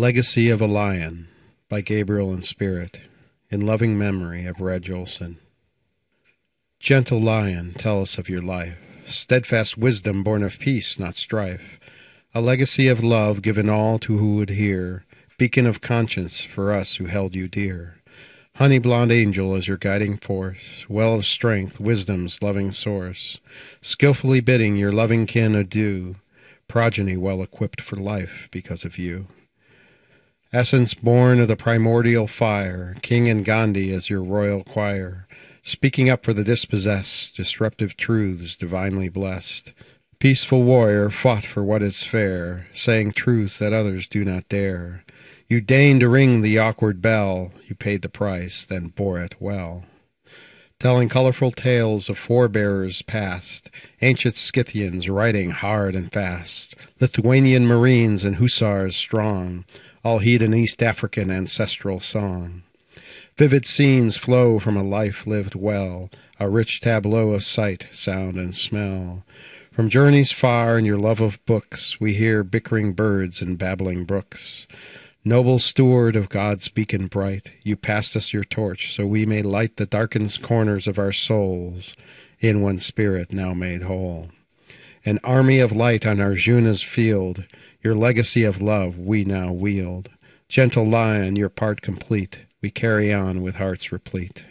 Legacy of a Lion by Gabriel and Spirit, in loving memory of Reg Olson. Gentle Lion, tell us of your life, steadfast wisdom born of peace, not strife, a legacy of love given all to who would hear, beacon of conscience for us who held you dear. Honey blonde angel is your guiding force, well of strength, wisdom's loving source, skilfully bidding your loving kin adieu, progeny well equipped for life because of you. Essence born of the primordial fire, King and Gandhi as your royal choir, speaking up for the dispossessed, disruptive truths divinely blessed. Peaceful warrior fought for what is fair, saying truths that others do not dare. You deigned to ring the awkward bell, you paid the price, then bore it well. Telling colorful tales of forebearers past, ancient Scythians riding hard and fast, Lithuanian marines and hussars strong, I'll heed an East African ancestral song. Vivid scenes flow from a life lived well, a rich tableau of sight, sound, and smell. From journeys far and your love of books, we hear bickering birds and babbling brooks. Noble steward of God's beacon bright, you passed us your torch so we may light the darkened corners of our souls in one spirit now made whole. An army of light on Arjuna's field, Your legacy of love we now wield. Gentle lion, your part complete, We carry on with hearts replete.